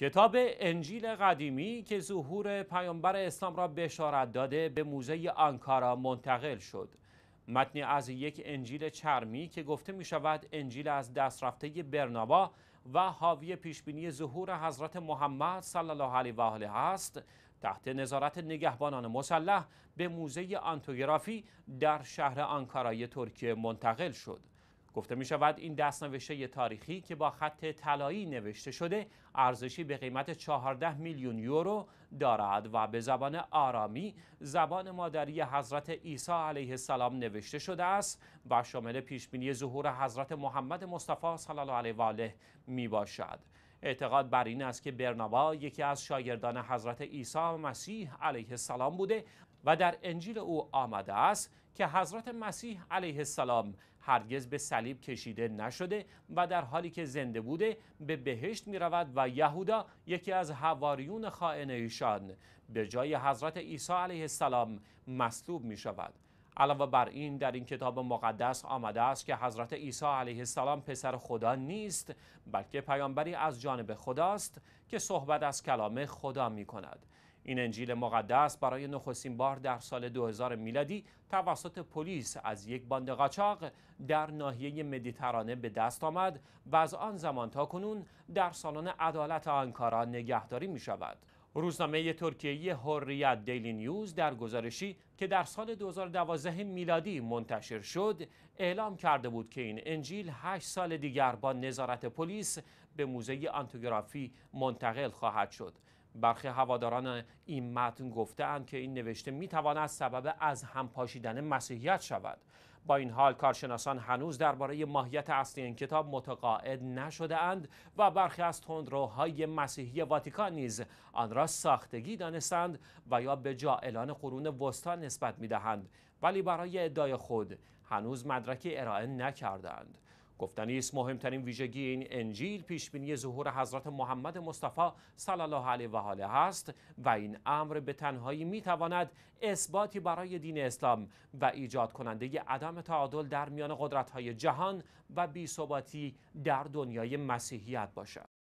کتاب انجیل قدیمی که ظهور پیامبر اسلام را بشارت داده به موزه آنکارا منتقل شد. متنی از یک انجیل چرمی که گفته می شود انجیل از دست رفته برنابا و حاوی پیشبینی ظهور حضرت محمد صلی الله علیه و آله است تحت نظارت نگهبانان مسلح به موزه آنتوگرافی در شهر آنکارای ترکیه منتقل شد. گفته می شود این دستنوشته تاریخی که با خط طلایی نوشته شده ارزشی به قیمت 14 میلیون یورو دارد و به زبان آرامی زبان مادری حضرت عیسی علیه السلام نوشته شده است و شامل پیشبینی ظهور حضرت محمد مصطفی صلی الله علیه و آله می باشد اعتقاد بر این است که برنابا یکی از شاگردان حضرت عیسی مسیح علیه السلام بوده و در انجیل او آمده است که حضرت مسیح علیه السلام هرگز به صلیب کشیده نشده و در حالی که زنده بوده به بهشت می رود و یهودا یکی از حواریون خائن ایشان به جای حضرت عیسی علیه السلام مصلوب می شود علاوه بر این در این کتاب مقدس آمده است که حضرت عیسی علیه السلام پسر خدا نیست بلکه پیامبری از جانب خداست که صحبت از کلام خدا می کند این انجیل مقدس برای نخستین بار در سال 2000 میلادی توسط پلیس از یک باند قاچاق در ناحیه مدیترانه به دست آمد و از آن زمان تا کنون در سالن عدالت آنکارا نگهداری می شود. روزنامه ترکیه حریت دیلی نیوز در گزارشی که در سال 2012 میلادی منتشر شد اعلام کرده بود که این انجیل 8 سال دیگر با نظارت پلیس به موزه آنتوگرافی منتقل خواهد شد برخی هواداران این متن گفتهاند که این نوشته میتواند سبب از هم پاشیدن مسیحیت شود با این حال کارشناسان هنوز درباره ماهیت اصلی این کتاب متقاعد نشده اند و برخی از تندروهای مسیحی واتیکان نیز آن را ساختگی دانستند و یا به جائلان قرون وسطا نسبت میدهند ولی برای ادعای خود هنوز مدرکی ارائه نکردند گفتنی است مهمترین ویژگی این انجیل پیشبینی ظهور حضرت محمد مصطفی صلی الله علیه و آله است و این امر به تنهایی می تواند اثباتی برای دین اسلام و ایجاد کننده ی عدم تعادل در میان قدرت های جهان و ثباتی در دنیای مسیحیت باشد